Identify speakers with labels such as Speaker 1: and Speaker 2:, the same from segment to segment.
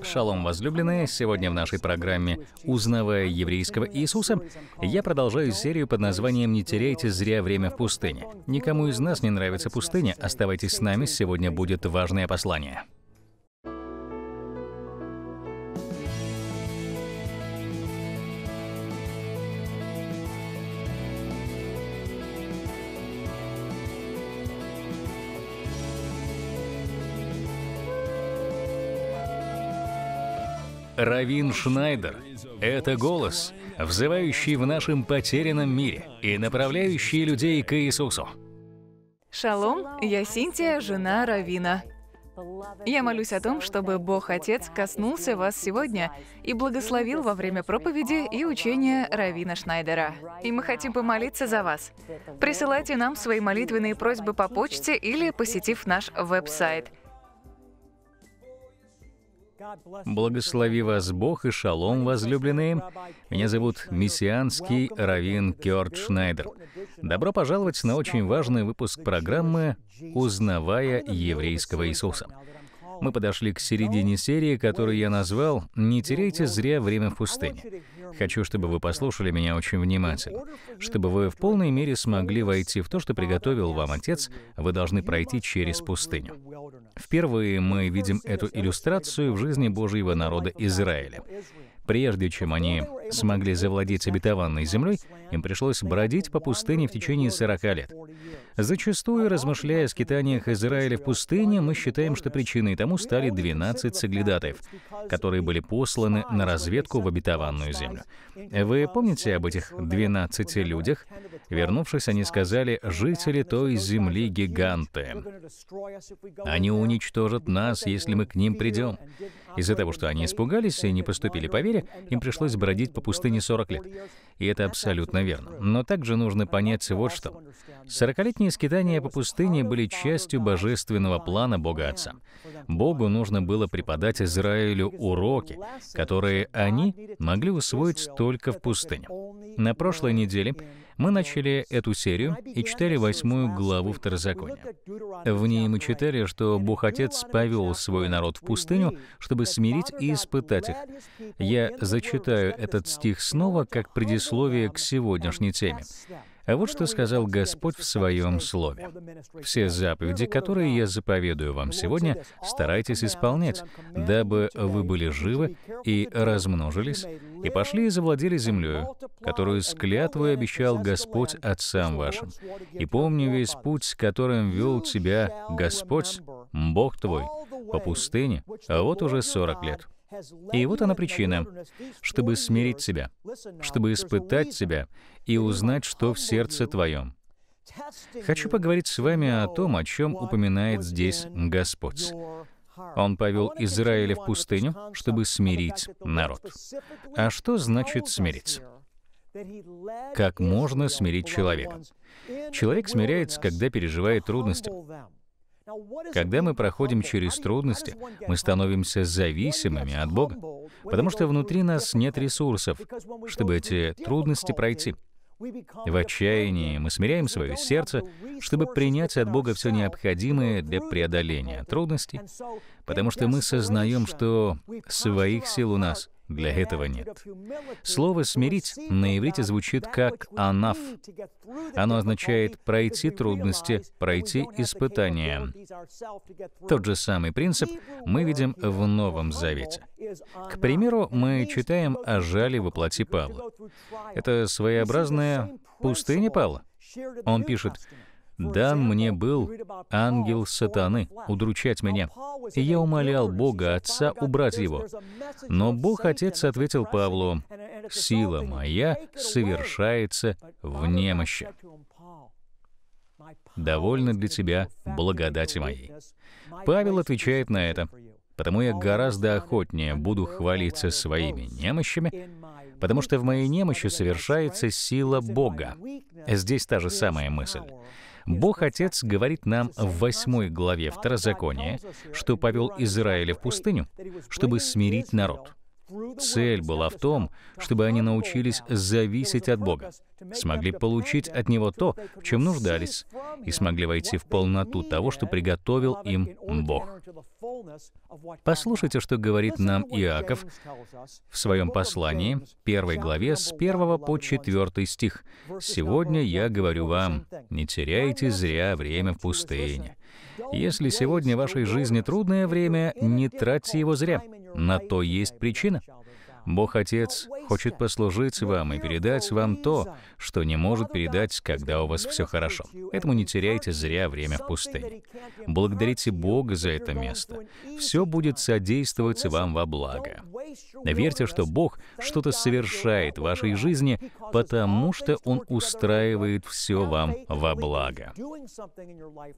Speaker 1: Шалом, возлюбленные! Сегодня в нашей программе «Узнавая еврейского Иисуса» я продолжаю серию под названием «Не теряйте зря время в пустыне». Никому из нас не нравится пустыня, оставайтесь с нами, сегодня будет важное послание. Равин Шнайдер. Это голос, взывающий в нашем потерянном мире и направляющий людей к Иисусу.
Speaker 2: Шалом, я Синтия, жена Равина. Я молюсь о том, чтобы Бог Отец коснулся вас сегодня и благословил во время проповеди и учения Равина Шнайдера. И мы хотим помолиться за вас. Присылайте нам свои молитвенные просьбы по почте или посетив наш веб-сайт –
Speaker 1: Благослови вас Бог и шалом, возлюбленные. Меня зовут мессианский раввин Кёрт Шнайдер. Добро пожаловать на очень важный выпуск программы «Узнавая еврейского Иисуса». Мы подошли к середине серии, которую я назвал «Не теряйте зря время в пустыне». Хочу, чтобы вы послушали меня очень внимательно. Чтобы вы в полной мере смогли войти в то, что приготовил вам Отец, вы должны пройти через пустыню. Впервые мы видим эту иллюстрацию в жизни Божьего народа Израиля. Прежде чем они смогли завладеть обетованной землей, им пришлось бродить по пустыне в течение 40 лет. Зачастую, размышляя о скитаниях Израиля в пустыне, мы считаем, что причиной тому стали 12 соглядатаев, которые были посланы на разведку в обетованную землю. Вы помните об этих 12 людях? Вернувшись, они сказали, «Жители той земли гиганты. Они уничтожат нас, если мы к ним придем». Из-за того, что они испугались и не поступили по вере, им пришлось бродить по пустыне 40 лет и это абсолютно верно. Но также нужно понять вот что. Сорокалетние скитания по пустыне были частью божественного плана Бога Отца. Богу нужно было преподать Израилю уроки, которые они могли усвоить только в пустыне. На прошлой неделе мы начали эту серию и читали восьмую главу Второзакония. В ней мы читали, что Бог Отец повел свой народ в пустыню, чтобы смирить и испытать их. Я зачитаю этот стих снова как предисловие к сегодняшней теме. А вот что сказал Господь в Своем Слове. «Все заповеди, которые я заповедую вам сегодня, старайтесь исполнять, дабы вы были живы и размножились, и пошли и завладели землею, которую с клятвой обещал Господь отцам вашим. И помни весь путь, которым вел тебя Господь, Бог твой, по пустыне, а вот уже сорок лет». И вот она причина, чтобы смирить себя, чтобы испытать себя и узнать, что в сердце твоем. Хочу поговорить с вами о том, о чем упоминает здесь Господь. Он повел Израиля в пустыню, чтобы смирить народ. А что значит смирить? Как можно смирить человека? Человек смиряется, когда переживает трудности. Когда мы проходим через трудности, мы становимся зависимыми от Бога, потому что внутри нас нет ресурсов, чтобы эти трудности пройти. В отчаянии мы смиряем свое сердце, чтобы принять от Бога все необходимое для преодоления трудностей, потому что мы сознаем, что своих сил у нас — для этого нет. Слово «смирить» на иврите звучит как «анаф». Оно означает «пройти трудности», «пройти испытания». Тот же самый принцип мы видим в Новом Завете. К примеру, мы читаем о жале во плоти Павла. Это своеобразная пустыня Павла. Он пишет, да, мне был ангел сатаны удручать меня. И я умолял Бога Отца убрать его. Но Бог Отец ответил Павлу, «Сила моя совершается в немощи». «Довольно для тебя благодати моей». Павел отвечает на это, «Потому я гораздо охотнее буду хвалиться своими немощами, потому что в моей немощи совершается сила Бога». Здесь та же самая мысль. Бог Отец говорит нам в 8 главе Второзакония, что повел Израиля в пустыню, чтобы смирить народ. Цель была в том, чтобы они научились зависеть от Бога, смогли получить от Него то, в чем нуждались, и смогли войти в полноту того, что приготовил им Бог. Послушайте, что говорит нам Иаков в своем послании, первой главе, с 1 по 4 стих. «Сегодня я говорю вам, не теряйте зря время в пустыне, если сегодня в вашей жизни трудное время, не тратьте его зря. На то есть причина. Бог Отец хочет послужить вам и передать вам то, что не может передать, когда у вас все хорошо. Поэтому не теряйте зря время в пустыне. Благодарите Бога за это место. Все будет содействовать вам во благо. Верьте, что Бог что-то совершает в вашей жизни, потому что Он устраивает все вам во благо.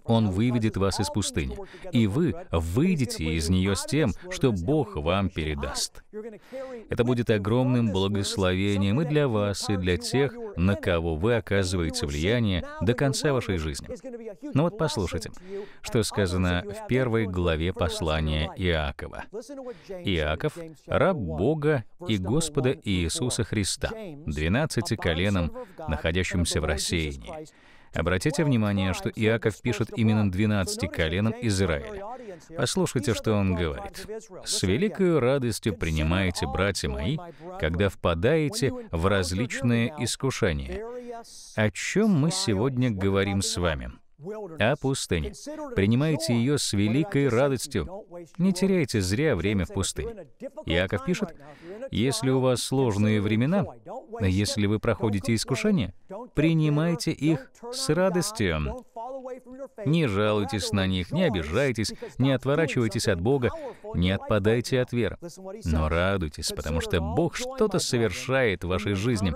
Speaker 1: Он выведет вас из пустыни, и вы выйдете из нее с тем, что Бог вам передаст. Это будет огромным благословением и для вас, и для тех, на кого вы оказываете влияние до конца вашей жизни. Но ну вот послушайте, что сказано в первой главе послания Иакова. Иаков — раб Бога и Господа Иисуса Христа, двенадцати коленам, находящимся в рассеянии. Обратите внимание, что Иаков пишет именно двенадцати коленам Израиля. Послушайте, что он говорит. «С великою радостью принимаете, братья мои, когда впадаете в различные искушения». О чем мы сегодня говорим с вами? о пустыне. Принимайте ее с великой радостью. Не теряйте зря время в пустыне. Иаков пишет, «Если у вас сложные времена, если вы проходите искушения, принимайте их с радостью». Не жалуйтесь на них, не обижайтесь, не отворачивайтесь от Бога, не отпадайте от веры. Но радуйтесь, потому что Бог что-то совершает в вашей жизни.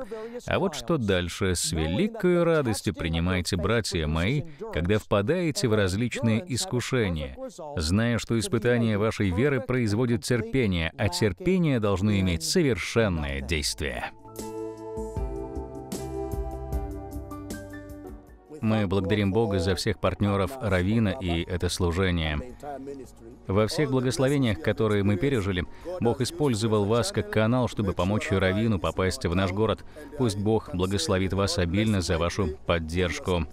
Speaker 1: А вот что дальше. С великой радостью принимайте, братья мои, когда впадаете в различные искушения, зная, что испытание вашей веры производит терпение, а терпение должно иметь совершенное действие. мы благодарим Бога за всех партнеров Равина и это служение. Во всех благословениях, которые мы пережили, Бог использовал вас как канал, чтобы помочь Равину попасть в наш город. Пусть Бог благословит вас обильно за вашу поддержку.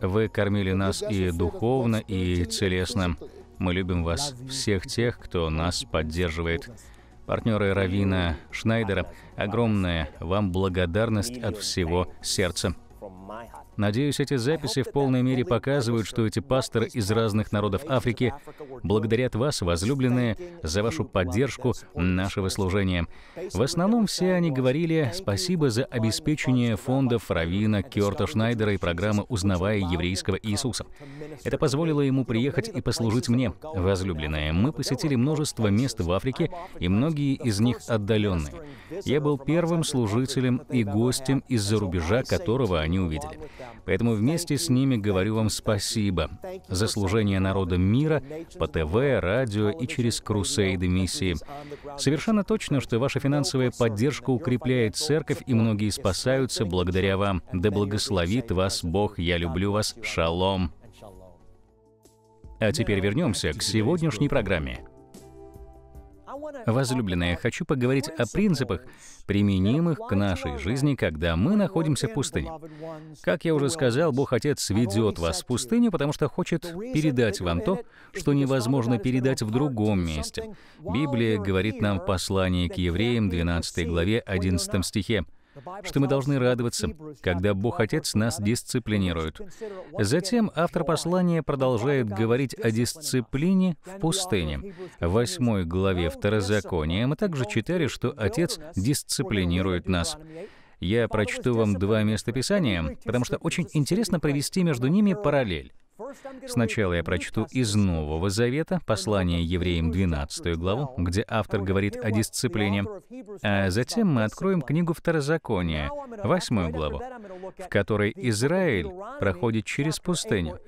Speaker 1: Вы кормили нас и духовно, и целесно. Мы любим вас, всех тех, кто нас поддерживает. Партнеры Равина Шнайдера, огромная вам благодарность от всего сердца. Надеюсь, эти записи в полной мере показывают, что эти пасторы из разных народов Африки благодарят вас, возлюбленные, за вашу поддержку нашего служения. В основном все они говорили «спасибо за обеспечение фондов Равина, Кёрта Шнайдера и программы «Узнавая еврейского Иисуса». Это позволило ему приехать и послужить мне, возлюбленные. Мы посетили множество мест в Африке, и многие из них отдаленные. Я был первым служителем и гостем из-за рубежа, которого они увидели победили. Поэтому вместе с ними говорю вам спасибо за служение народам мира по ТВ, радио и через крусейды миссии. Совершенно точно, что ваша финансовая поддержка укрепляет церковь, и многие спасаются благодаря вам. Да благословит вас Бог, я люблю вас, шалом. А теперь вернемся к сегодняшней программе. Возлюбленная, хочу поговорить о принципах, применимых к нашей жизни, когда мы находимся в пустыне. Как я уже сказал, Бог Отец ведет вас в пустыню, потому что хочет передать вам то, что невозможно передать в другом месте. Библия говорит нам в послании к евреям, 12 главе, 11 стихе что мы должны радоваться, когда Бог Отец нас дисциплинирует. Затем автор послания продолжает говорить о дисциплине в пустыне. В 8 главе Второзакония мы также читали, что Отец дисциплинирует нас. Я прочту вам два местописания, потому что очень интересно провести между ними параллель. Сначала я прочту из Нового Завета послание евреям 12 главу, где автор говорит о дисциплине, а затем мы откроем книгу Второзакония, 8 главу, в которой Израиль проходит через пустыню,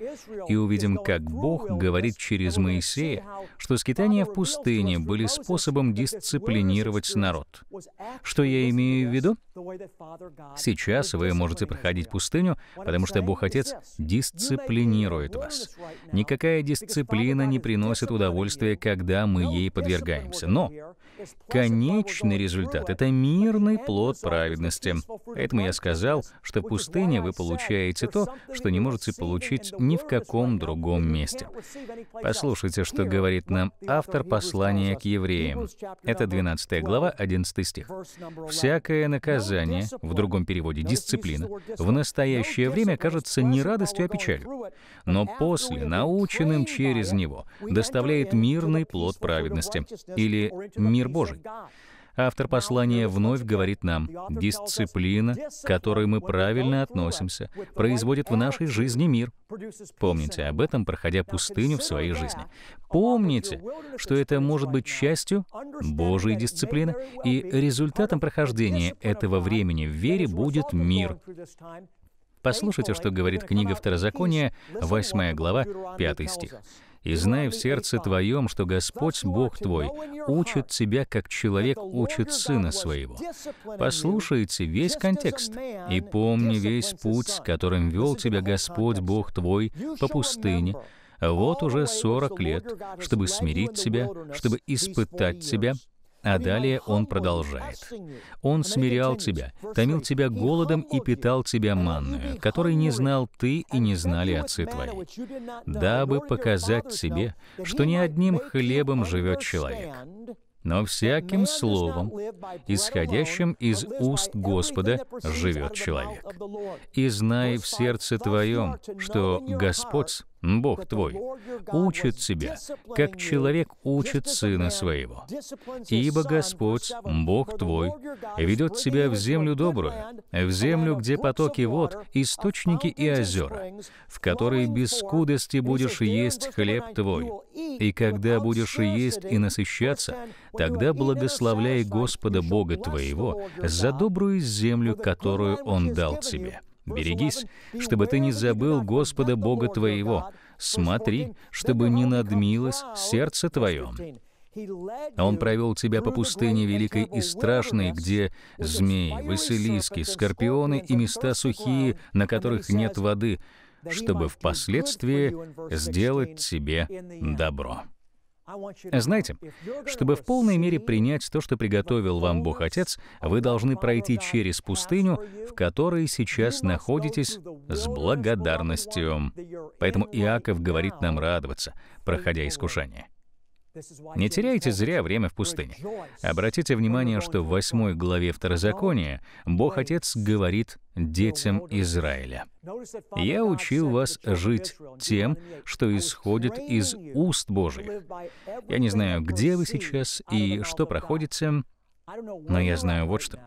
Speaker 1: и увидим, как Бог говорит через Моисея, что скитания в пустыне были способом дисциплинировать народ. Что я имею в виду? Сейчас вы можете проходить пустыню, потому что Бог Отец дисциплинирует успокоит вас. Никакая дисциплина не приносит удовольствия, когда мы ей подвергаемся. Но Конечный результат — это мирный плод праведности. Поэтому я сказал, что в пустыне вы получаете то, что не можете получить ни в каком другом месте. Послушайте, что говорит нам автор послания к евреям. Это 12 глава, 11 стих. «Всякое наказание, в другом переводе дисциплина, в настоящее время кажется не радостью, а печалью, но после, наученным через него, доставляет мирный плод праведности, или мир мир Божий. Автор послания вновь говорит нам, дисциплина, к которой мы правильно относимся, производит в нашей жизни мир. Помните об этом, проходя пустыню в своей жизни. Помните, что это может быть частью Божьей дисциплины, и результатом прохождения этого времени в вере будет мир. Послушайте, что говорит книга Второзакония, 8 глава, 5 стих и знай в сердце твоем, что Господь, Бог твой, учит тебя, как человек учит сына своего. Послушайте весь контекст и помни весь путь, которым вел тебя Господь, Бог твой, по пустыне, вот уже 40 лет, чтобы смирить тебя, чтобы испытать тебя, а далее он продолжает. Он смирял тебя, томил тебя голодом и питал тебя манную, которой не знал ты и не знали отцы твои, дабы показать тебе, что не одним хлебом живет человек, но всяким словом, исходящим из уст Господа, живет человек. И знай в сердце твоем, что Господь Бог твой, учит тебя, как человек учит сына своего. Ибо Господь, Бог твой, ведет тебя в землю добрую, в землю, где потоки вод, источники и озера, в которой без скудости будешь есть хлеб твой. И когда будешь есть и насыщаться, тогда благословляй Господа Бога твоего за добрую землю, которую Он дал тебе. Берегись, чтобы ты не забыл Господа Бога твоего. Смотри, чтобы не надмилось сердце твое. Он провел тебя по пустыне великой и страшной, где змеи, василиски, скорпионы и места сухие, на которых нет воды, чтобы впоследствии сделать тебе добро. Знаете, чтобы в полной мере принять то, что приготовил вам Бог Отец, вы должны пройти через пустыню, в которой сейчас находитесь, с благодарностью. Поэтому Иаков говорит нам радоваться, проходя искушение. Не теряйте зря время в пустыне. Обратите внимание, что в 8 главе Второзакония Бог Отец говорит детям Израиля. «Я учил вас жить тем, что исходит из уст Божьих». Я не знаю, где вы сейчас и что проходите, но я знаю вот что.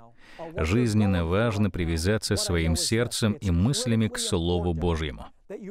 Speaker 1: Жизненно важно привязаться своим сердцем и мыслями к Слову Божьему.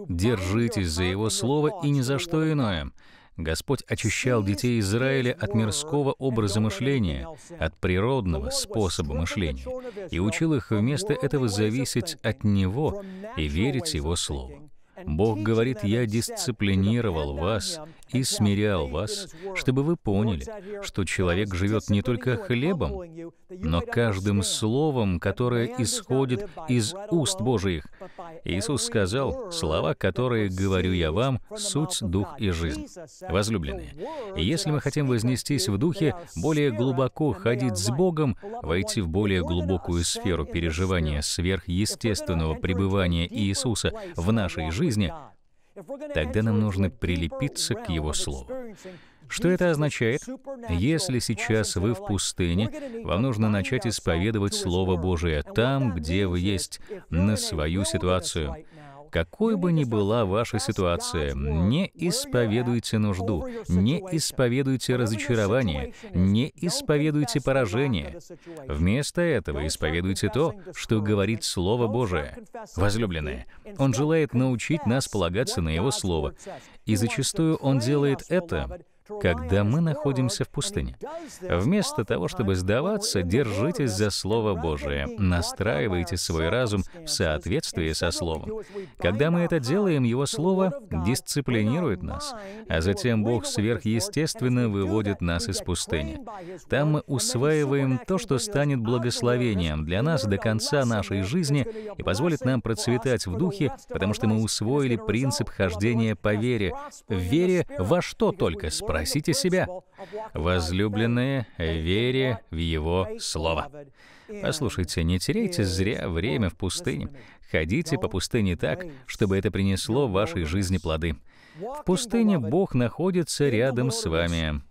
Speaker 1: Держитесь за Его Слово и ни за что иное — Господь очищал детей Израиля от мирского образа мышления, от природного способа мышления, и учил их вместо этого зависеть от Него и верить Его Слову. Бог говорит, «Я дисциплинировал вас и смирял вас, чтобы вы поняли, что человек живет не только хлебом, но каждым словом, которое исходит из уст Божиих. Иисус сказал, слова, которые говорю я вам, суть, дух и жизнь. Возлюбленные, если мы хотим вознестись в духе, более глубоко ходить с Богом, войти в более глубокую сферу переживания сверхъестественного пребывания Иисуса в нашей жизни, Тогда нам нужно прилепиться к Его Слову. Что это означает? Если сейчас вы в пустыне, вам нужно начать исповедовать Слово Божие там, где вы есть, на свою ситуацию. Какой бы ни была ваша ситуация, не исповедуйте нужду, не исповедуйте разочарование, не исповедуйте поражение. Вместо этого исповедуйте то, что говорит Слово Божие. Возлюбленное, Он желает научить нас полагаться на Его Слово, и зачастую Он делает это, когда мы находимся в пустыне. Вместо того, чтобы сдаваться, держитесь за Слово Божие, настраивайте свой разум в соответствии со Словом. Когда мы это делаем, Его Слово дисциплинирует нас, а затем Бог сверхъестественно выводит нас из пустыни. Там мы усваиваем то, что станет благословением для нас до конца нашей жизни и позволит нам процветать в духе, потому что мы усвоили принцип хождения по вере, в вере во что только справа Спросите себя, возлюбленные, вере в Его Слово. Послушайте, не теряйте зря время в пустыне. Ходите по пустыне так, чтобы это принесло вашей жизни плоды. В пустыне Бог находится рядом с вами.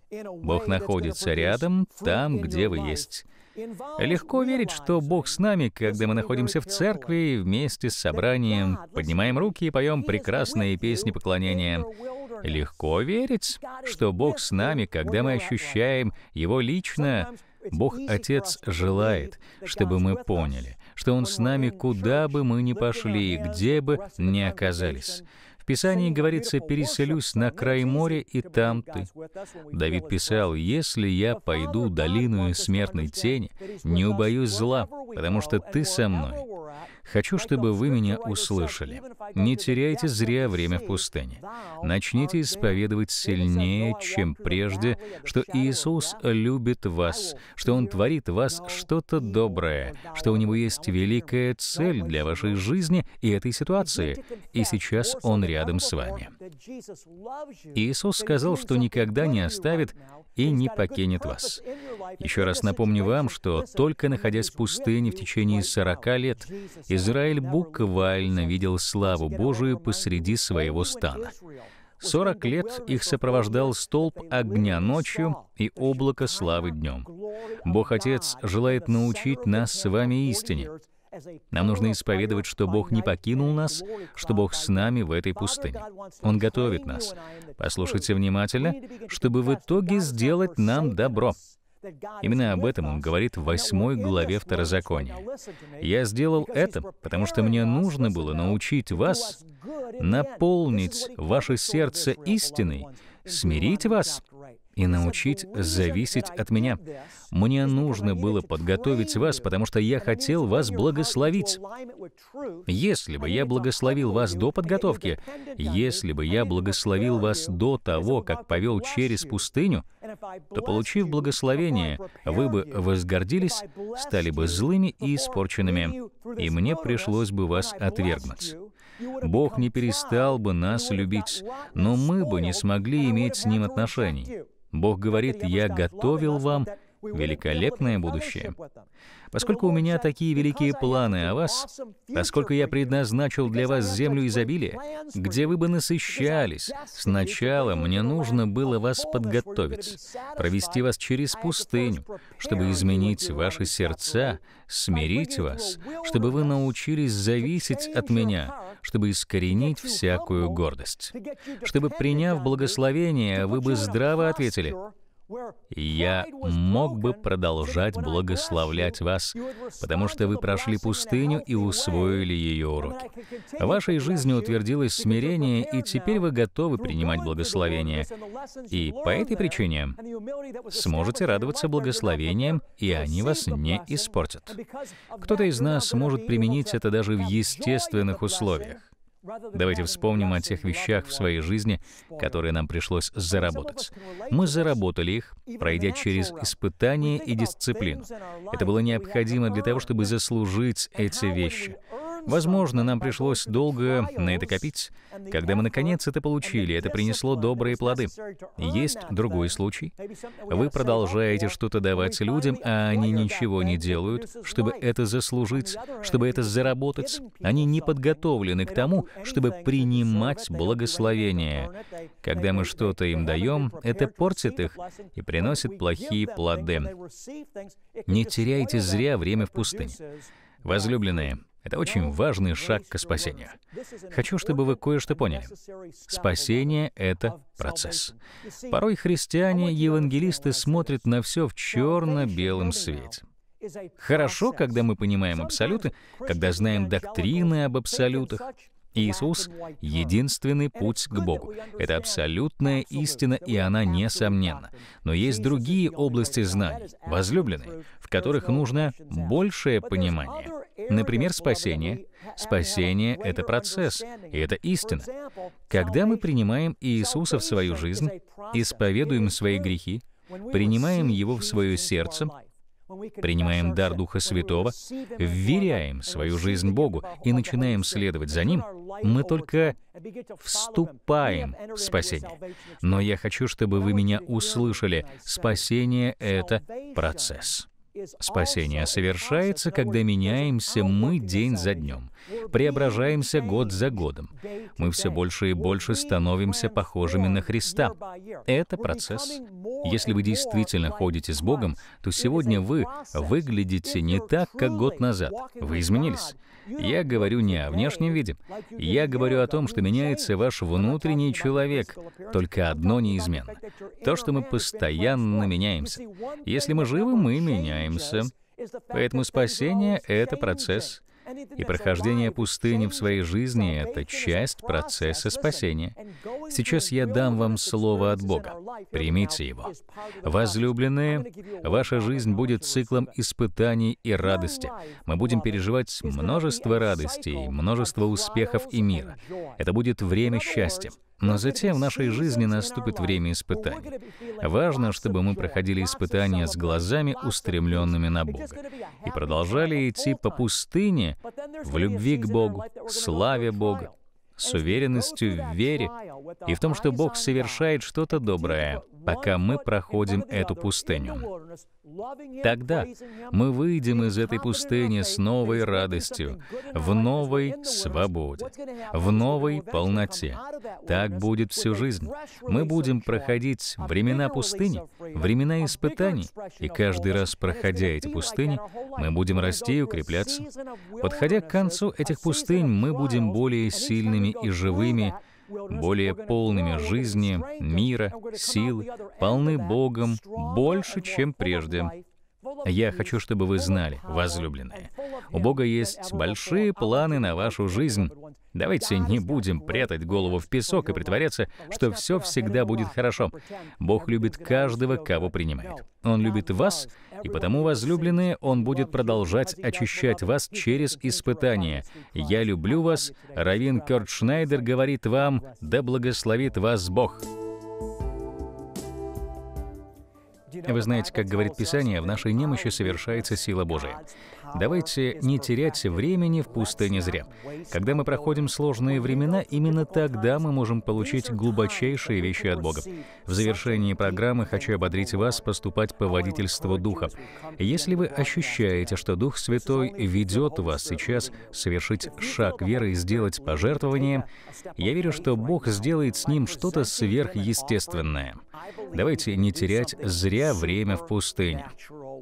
Speaker 1: Бог находится рядом там, где вы есть. Легко верить, что Бог с нами, когда мы находимся в церкви, вместе с собранием, поднимаем руки и поем прекрасные песни поклонения. Легко верить, что Бог с нами, когда мы ощущаем Его лично. Бог Отец желает, чтобы мы поняли, что Он с нами, куда бы мы ни пошли и где бы ни оказались. В Писании говорится, «Переселюсь на край моря, и там ты». Давид писал, «Если я пойду долину смертной тени, не убоюсь зла, потому что ты со мной». Хочу, чтобы вы меня услышали. Не теряйте зря время в пустыне. Начните исповедовать сильнее, чем прежде, что Иисус любит вас, что Он творит в вас что-то доброе, что у Него есть великая цель для вашей жизни и этой ситуации, и сейчас Он рядом с вами. Иисус сказал, что никогда не оставит и не покинет вас. Еще раз напомню вам, что только находясь в пустыне в течение 40 лет, Израиль буквально видел славу Божию посреди своего стана. Сорок лет их сопровождал столб огня ночью и облако славы днем. Бог Отец желает научить нас с вами истине. Нам нужно исповедовать, что Бог не покинул нас, что Бог с нами в этой пустыне. Он готовит нас. Послушайте внимательно, чтобы в итоге сделать нам добро. Именно об этом он говорит в 8 главе Второзакония. «Я сделал это, потому что мне нужно было научить вас наполнить ваше сердце истиной, смирить вас, и научить зависеть от меня. Мне нужно было подготовить вас, потому что я хотел вас благословить. Если бы я благословил вас до подготовки, если бы я благословил вас до того, как повел через пустыню, то, получив благословение, вы бы возгордились, стали бы злыми и испорченными, и мне пришлось бы вас отвергнуть. Бог не перестал бы нас любить, но мы бы не смогли иметь с Ним отношений. Бог говорит, «Я готовил вам великолепное будущее». Поскольку у меня такие великие планы о вас, поскольку я предназначил для вас землю изобилия, где вы бы насыщались, сначала мне нужно было вас подготовить, провести вас через пустыню, чтобы изменить ваши сердца, смирить вас, чтобы вы научились зависеть от меня, чтобы искоренить всякую гордость. Чтобы, приняв благословение, вы бы здраво ответили, я мог бы продолжать благословлять вас, потому что вы прошли пустыню и усвоили ее уроки. В вашей жизни утвердилось смирение, и теперь вы готовы принимать благословение. И по этой причине сможете радоваться благословениям, и они вас не испортят. Кто-то из нас может применить это даже в естественных условиях. Давайте вспомним о тех вещах в своей жизни, которые нам пришлось заработать. Мы заработали их, пройдя через испытания и дисциплину. Это было необходимо для того, чтобы заслужить эти вещи. Возможно, нам пришлось долго на это копить. Когда мы наконец это получили, это принесло добрые плоды. Есть другой случай. Вы продолжаете что-то давать людям, а они ничего не делают, чтобы это заслужить, чтобы это заработать. Они не подготовлены к тому, чтобы принимать благословение. Когда мы что-то им даем, это портит их и приносит плохие плоды. Не теряйте зря время в пустыне. Возлюбленные, это очень важный шаг к спасению. Хочу, чтобы вы кое-что поняли. Спасение — это процесс. Порой христиане, евангелисты смотрят на все в черно-белом свете. Хорошо, когда мы понимаем абсолюты, когда знаем доктрины об абсолютах, Иисус — единственный путь к Богу. Это абсолютная истина, и она несомненна. Но есть другие области знаний, возлюбленные, в которых нужно большее понимание. Например, спасение. Спасение — это процесс, и это истина. Когда мы принимаем Иисуса в свою жизнь, исповедуем свои грехи, принимаем Его в свое сердце, принимаем дар Духа Святого, вверяем свою жизнь Богу и начинаем следовать за Ним, мы только вступаем в спасение. Но я хочу, чтобы вы меня услышали. Спасение — это процесс. Спасение совершается, когда меняемся мы день за днем, преображаемся год за годом. Мы все больше и больше становимся похожими на Христа. Это процесс. Если вы действительно ходите с Богом, то сегодня вы выглядите не так, как год назад. Вы изменились. Я говорю не о внешнем виде. Я говорю о том, что меняется ваш внутренний человек. Только одно неизменно. То, что мы постоянно меняемся. Если мы живы, мы меняемся меняемся. Поэтому спасение — это процесс, и прохождение пустыни в своей жизни — это часть процесса спасения. Сейчас я дам вам слово от Бога. Примите его. Возлюбленные, ваша жизнь будет циклом испытаний и радости. Мы будем переживать множество радостей, множество успехов и мира. Это будет время счастья. Но затем в нашей жизни наступит время испытаний. Важно, чтобы мы проходили испытания с глазами, устремленными на Бога, и продолжали идти по пустыне в любви к Богу, славе Бога, с уверенностью в вере и в том, что Бог совершает что-то доброе пока мы проходим эту пустыню. Тогда мы выйдем из этой пустыни с новой радостью, в новой свободе, в новой полноте. Так будет всю жизнь. Мы будем проходить времена пустыни, времена испытаний, и каждый раз, проходя эти пустыни, мы будем расти и укрепляться. Подходя к концу этих пустынь, мы будем более сильными и живыми, более полными жизни, мира, сил, полны Богом больше, чем прежде. Я хочу, чтобы вы знали, возлюбленные, у Бога есть большие планы на вашу жизнь. Давайте не будем прятать голову в песок и притворяться, что все всегда будет хорошо. Бог любит каждого, кого принимает. Он любит вас, и потому, возлюбленные, Он будет продолжать очищать вас через испытания. «Я люблю вас», Равин Кёртшнайдер говорит вам, «Да благословит вас Бог». Вы знаете, как говорит Писание, в нашей немощи совершается сила Божия. Давайте не терять времени в пустыне зря. Когда мы проходим сложные времена, именно тогда мы можем получить глубочайшие вещи от Бога. В завершении программы хочу ободрить вас поступать по водительству Духа. Если вы ощущаете, что Дух Святой ведет вас сейчас совершить шаг веры и сделать пожертвование, я верю, что Бог сделает с ним что-то сверхъестественное. Давайте не терять зря время в пустыне.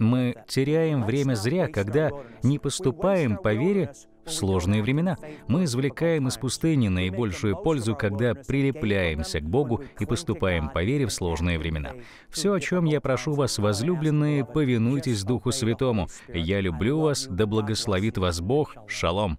Speaker 1: Мы теряем время зря, когда не поступаем по вере в сложные времена. Мы извлекаем из пустыни наибольшую пользу, когда прилепляемся к Богу и поступаем по вере в сложные времена. Все, о чем я прошу вас, возлюбленные, повинуйтесь Духу Святому. Я люблю вас, да благословит вас Бог. Шалом.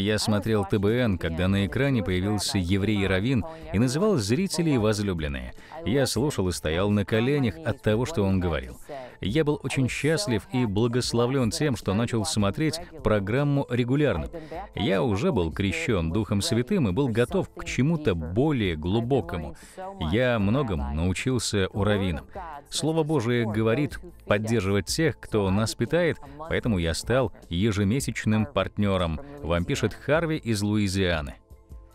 Speaker 1: Я смотрел ТБН, когда на экране появился еврей Равин и называл зрителей возлюбленные. Я слушал и стоял на коленях от того, что он говорил. Я был очень счастлив и благословлен тем, что начал смотреть программу регулярно. Я уже был крещен Духом Святым и был готов к чему-то более глубокому. Я многому научился у раввинов. Слово Божие говорит поддерживать тех, кто нас питает, поэтому я стал ежемесячным партнером. Вам пишет Харви из Луизианы.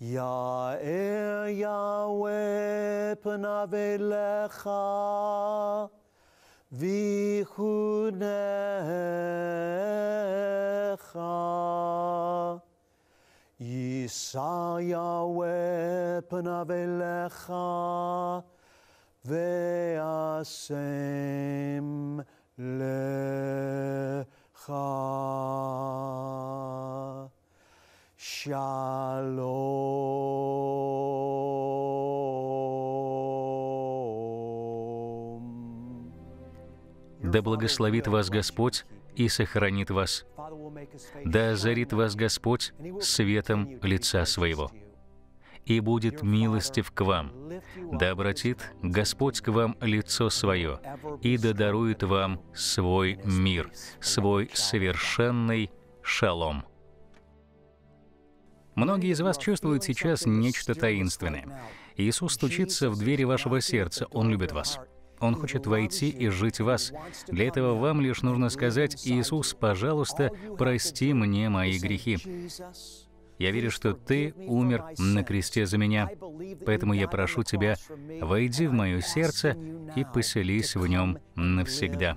Speaker 2: יאר יהוה פניו אליך,
Speaker 1: ויחונך. יישא יהוה פניו אליך, ואשם לך. Шалом. Да благословит вас Господь и сохранит вас. Да озарит вас Господь светом лица своего. И будет милостив к вам. Да обратит Господь к вам лицо свое, и да дарует вам свой мир, свой совершенный шалом. Многие из вас чувствуют сейчас нечто таинственное. Иисус стучится в двери вашего сердца, Он любит вас. Он хочет войти и жить в вас. Для этого вам лишь нужно сказать, «Иисус, пожалуйста, прости мне мои грехи». Я верю, что Ты умер на кресте за меня, поэтому я прошу Тебя, войди в мое сердце и поселись в нем навсегда.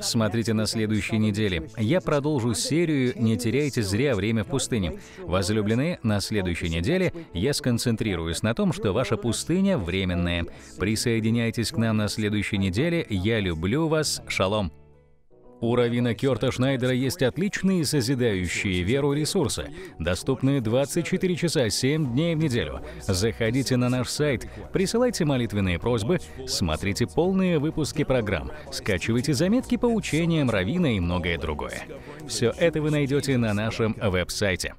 Speaker 1: Смотрите на следующей неделе. Я продолжу серию «Не теряйте зря время в пустыне». Возлюбленные, на следующей неделе я сконцентрируюсь на том, что ваша пустыня временная. Присоединяйтесь к нам на следующей неделе. Я люблю вас. Шалом. У Равина Кёрта Шнайдера есть отличные созидающие веру ресурсы, доступные 24 часа 7 дней в неделю. Заходите на наш сайт, присылайте молитвенные просьбы, смотрите полные выпуски программ, скачивайте заметки по учениям Равина и многое другое. Все это вы найдете на нашем веб-сайте.